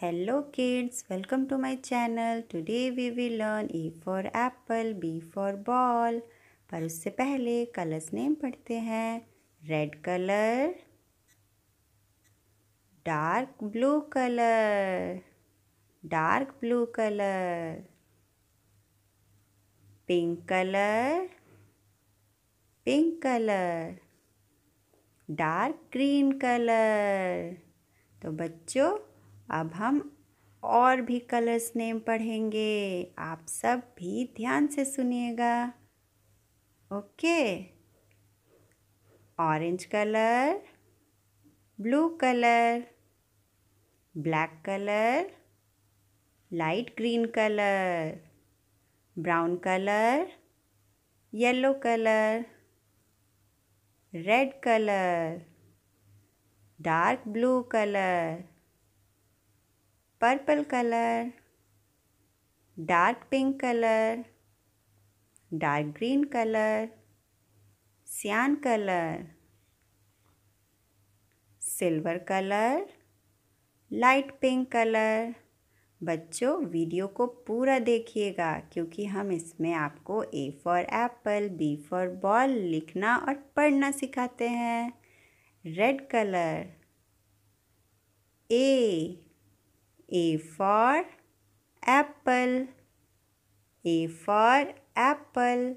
Hello kids welcome to my channel Today we will learn A for apple B for ball पर उससे पहले colours name पढ़ते हैं red colour dark blue colour dark blue colour pink colour pink colour dark green colour तो बच्चों अब हम और भी कलर्स नेम पढ़ेंगे आप सब भी ध्यान से सुनिएगा okay orange colour blue colour black colour light green colour brown colour yellow colour red colour dark blue colour purple colour dark pink colour dark green colour cyan colour silver colour light pink colour बच्चों video को पूरा देखिएगा क्योंकि हम इसमें आपको A for apple B for ball लिखना और पढ़ना सिखाते हैं red colour A A for apple. A for apple.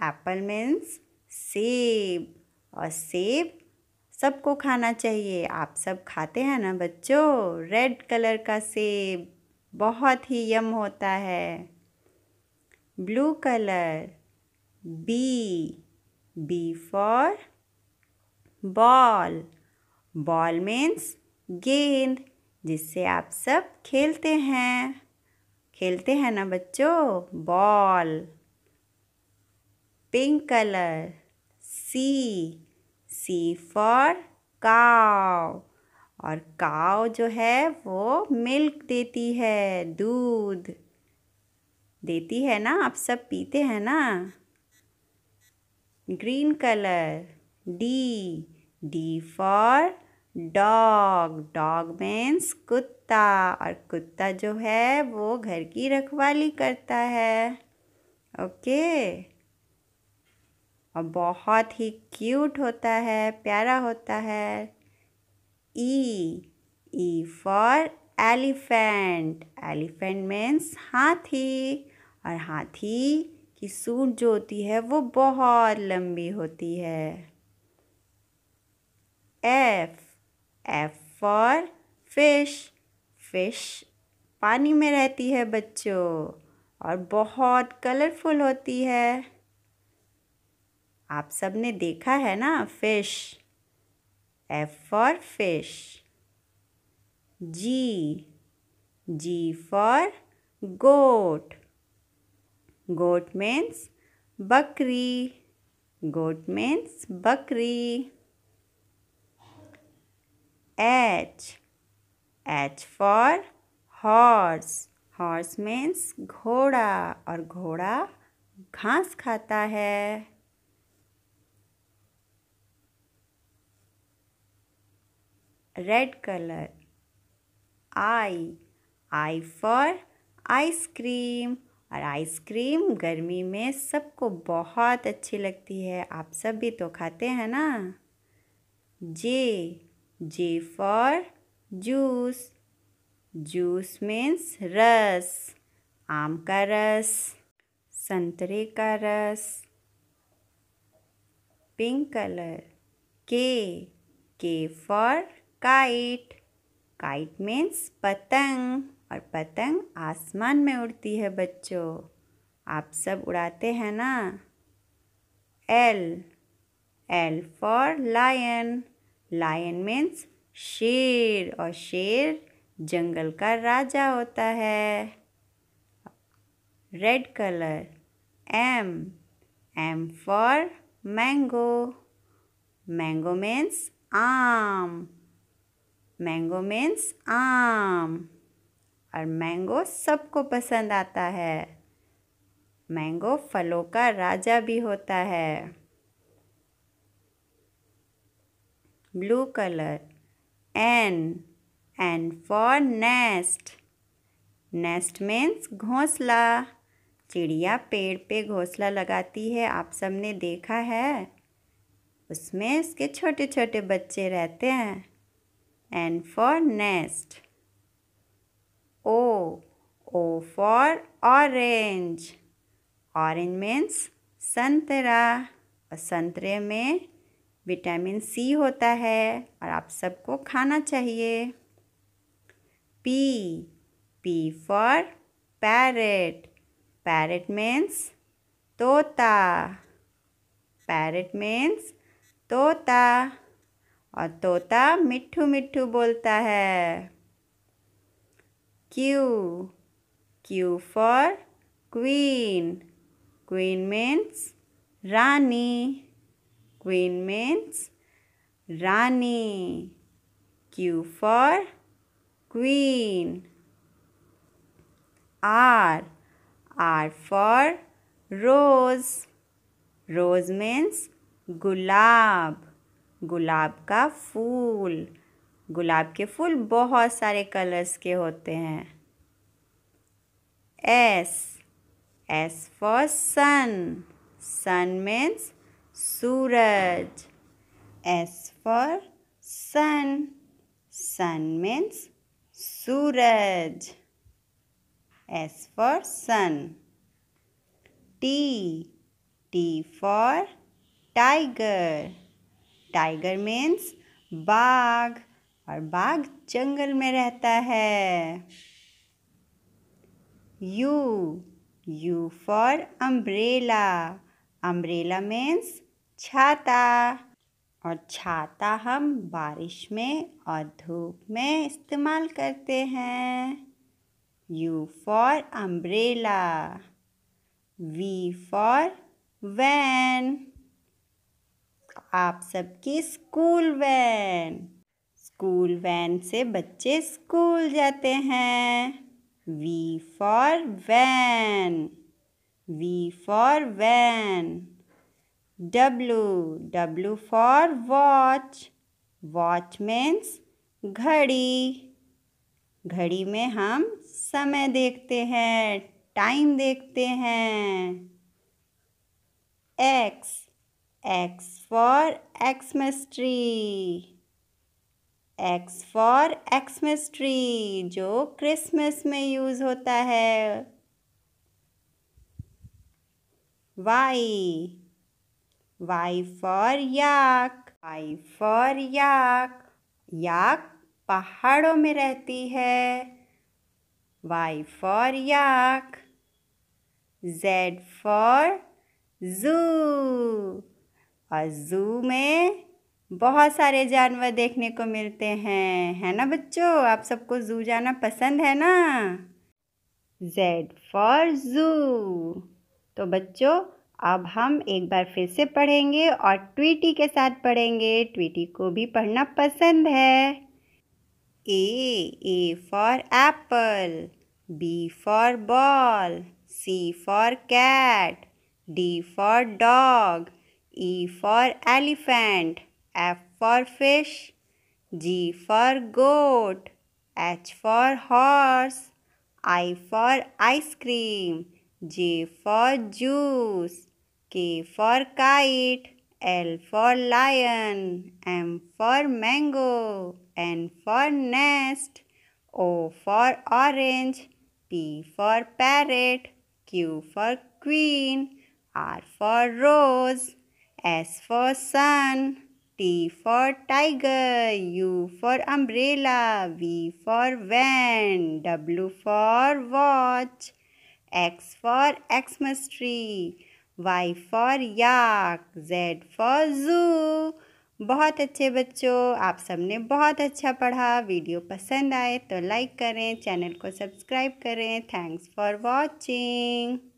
Apple means सेब और सेब सबको खाना चाहिए आप सब खाते हैं ना बच्चों रेड कलर का सेब बहुत ही यम होता है blue colour B B for ball ball means गेंद जिससे आप सब खेलते हैं खेलते हैं ना बच्चों ball pink colour C C for cow और काव जो है वो मिल्क देती है दूध देती है ना आप सब पीते हैं ना green colour D D for dog dog means कुत्ता और कुत्ता जो है वो घर की रखवाली करता है ओके और बहुत ही क्यूट होता है प्यारा होता है E E for elephant elephant means हाथी और हाथी की सूट जो होती है वो बहुत लंबी होती है F F for fish fish पानी में रहती है बच्चों और बहुत कलरफुल होती है आप सब ने देखा है ना fish F for fish G G for goat goat means बकरी गोट मीन्स बकरी H. H for horse. Horse means घोड़ा और घोड़ा घास खाता है red colour I I for ice cream और आइसक्रीम गर्मी में सबको बहुत अच्छी लगती है आप सब भी तो खाते हैं ना जे J for juice. Juice means रस आम का रस संतरे का रस pink colour K K for kite. Kite means पतंग और पतंग आसमान में उड़ती है बच्चों आप सब उड़ाते हैं ना L L for lion lion means शेर और शेर जंगल का राजा होता है red colour M M for mango mango means आम मैंगो मीन्स आम और मैंगो सबको पसंद आता है मैंगो फलों का राजा भी होता है blue color N and for nest nest means घोंसला चिड़िया पेड़ पे घोंसला लगाती है आप सबने देखा है उसमें इसके छोटे छोटे बच्चे रहते हैं N for nest O O for orange orange means संतरा और संतरे में विटामिन सी होता है और आप सबको खाना चाहिए P P for parrot parrot means तोता पैरेट मीन्स तोता और तोता मिट्ठू मिट्ठू बोलता है Q Q for queen queen means रानी Queen means Rani. Q for Queen. R. R for Rose. Rose means गुलाब गुलाब का फूल गुलाब के फूल बहुत सारे कलर्स के होते हैं S S for sun sun means सूरज S for sun. Sun means सूरज S for sun. T. T for tiger. Tiger means बाघ और बाघ जंगल में रहता है U. U for umbrella. Umbrella means छाता और छाता हम बारिश में और धूप में इस्तेमाल करते हैं U for umbrella V for van आप सबकी स्कूल वैन स्कूल वैन से बच्चे स्कूल जाते हैं V for van V for van. W. W for watch. Watch means घड़ी घड़ी में हम समय देखते हैं टाइम देखते हैं X X for Xmas tree X for Xmas tree जो क्रिसमस में यूज़ होता है Y. Y for yak. Y for yak. Yak पहाड़ों में रहती है Y for yak Z for zoo और जू में बहुत सारे जानवर देखने को मिलते हैं है ना बच्चों आप सबको जू जाना पसंद है ना जेड फॉर जू तो बच्चों अब हम एक बार फिर से पढ़ेंगे और ट्वीटी के साथ पढ़ेंगे ट्वीटी को भी पढ़ना पसंद है A A for apple B for ball C for cat D for dog E for elephant F for fish G for goat H for horse I for ice cream J for juice, K for kite, L for lion, M for mango, N for nest, O for orange, P for parrot, Q for queen, R for rose, S for sun, T for tiger, U for umbrella, V for van, W for watch, X for Xmas tree, Y for yak, Z for zoo. बहुत अच्छे बच्चों आप सबने बहुत अच्छा पढ़ा video पसंद आए तो लाइक करें चैनल को सब्सक्राइब करें थैंक्स फॉर वॉचिंग